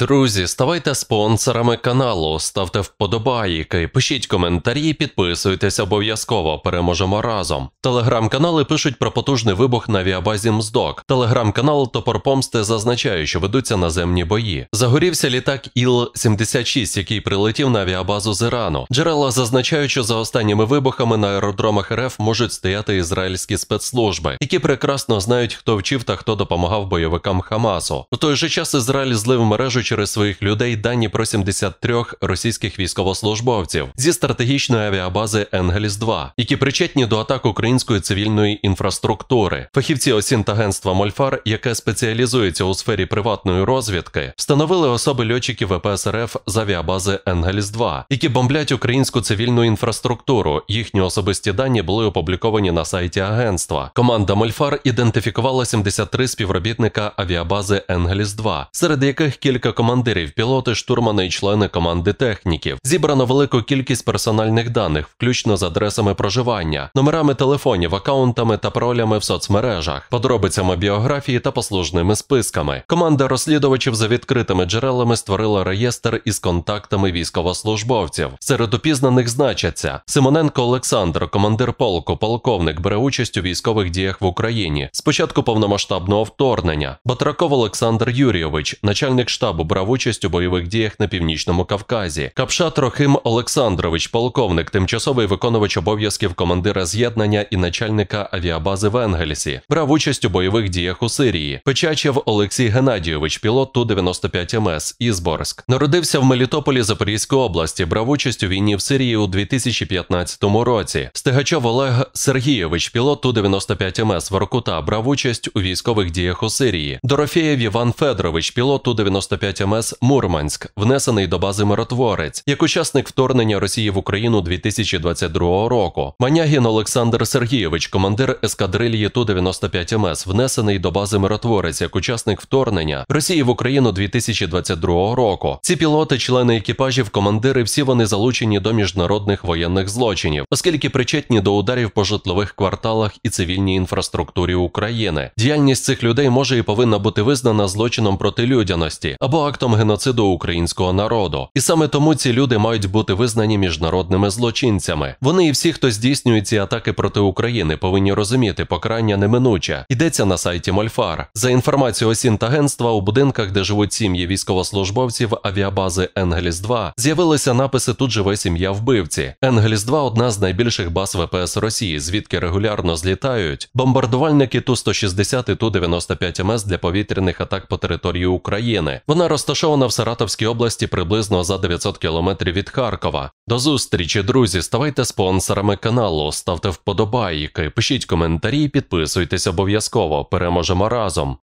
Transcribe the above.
Друзі, ставайте спонсорами каналу, ставте вподобайки, пишіть коментарі, підписуйтесь обов'язково, переможемо разом. Телеграм-канали пишуть про потужний вибух на авіабазі Мздок. Телеграм-канал Топор Помсти зазначає, що ведуться наземні бої. Загорівся літак Іл-76, який прилетів на авіабазу з Ірану. Джерела зазначають, що за останніми вибухами на аеродромах РФ можуть стояти ізраїльські спецслужби, які прекрасно знають, хто вчив та хто допомагав бойовикам Хамасу. У той же час Ізраїль злив мережу через своїх людей дані про 73 російських військовослужбовців зі стратегічної авіабази Енгельс 2 які причетні до атак української цивільної інфраструктури. Фахівці осінтагентства Мольфар, яке спеціалізується у сфері приватної розвідки, встановили особи льотчиків ВПС РФ з авіабази Енгельс 2 які бомблять українську цивільну інфраструктуру. Їхні особисті дані були опубліковані на сайті агентства. Команда Мольфар ідентифікувала 73 співробітника авіабази Енгельс 2 серед яких кілька командирів, пілоти, штурмани і члени команди техніків. Зібрано велику кількість персональних даних, включно з адресами проживання, номерами телефонів, акаунтами та паролями в соцмережах, подробицями біографії та послужними списками. Команда розслідувачів за відкритими джерелами створила реєстр із контактами військовослужбовців. Серед опізнаних значаться Симоненко Олександр, командир полку, полковник, бере участь у військових діях в Україні. Спочатку повномасштабного вторгнення. Батраков Олександр Юрійович, начальник штабу брав участь у бойових діях на північному Кавказі. Капша Трохим Олександрович, полковник, тимчасовий виконувач обов'язків командира з'єднання і начальника авіабази в Енгельсі, брав участь у бойових діях у Сирії. Печачев Олексій Геннадійович, пілот ту 95 МС, Ізборськ, народився в Мелітополі Запорізької області, брав участь у війні в Сирії у 2015 році. Стигачов Олег Сергійович, пілот ту 95 МС Воркута, брав участь у військових діях у Сирії. Дорофеєв Іван Федорович, пілот ту 95 означають МС Мурманськ, внесений до бази миротворець, як учасник вторгнення Росії в Україну 2022 року. Манягін Олександр Сергійович, командир ескадрильї Ту-95 МС, внесений до бази миротворець як учасник вторгнення Росії в Україну 2022 року. Ці пілоти, члени екіпажів, командири, всі вони залучені до міжнародних воєнних злочинів, оскільки причетні до ударів по житлових кварталах і цивільній інфраструктурі України. Діяльність цих людей може і повинна бути визнана злочином проти людяності або актом геноциду українського народу, і саме тому ці люди мають бути визнані міжнародними злочинцями. Вони і всі, хто здійснює ці атаки проти України, повинні розуміти покарання неминуче. Йдеться на сайті Мольфар. За інформацією осінтагентства, у будинках, де живуть сім'ї військовослужбовців авіабази Енгельс 2 з'явилися написи Тут живе сім'я вбивці. Енгельс 2 одна з найбільших баз ВПС Росії, звідки регулярно злітають. Бомбардувальники Ту 160 і Ту 95 МС ем для повітряних атак по території України. Вона розташована в Саратовській області приблизно за 900 кілометрів від Харкова. До зустрічі, друзі, ставайте спонсорами каналу, ставте вподобайки, пишіть коментарі, і підписуйтесь обов'язково. Переможемо разом.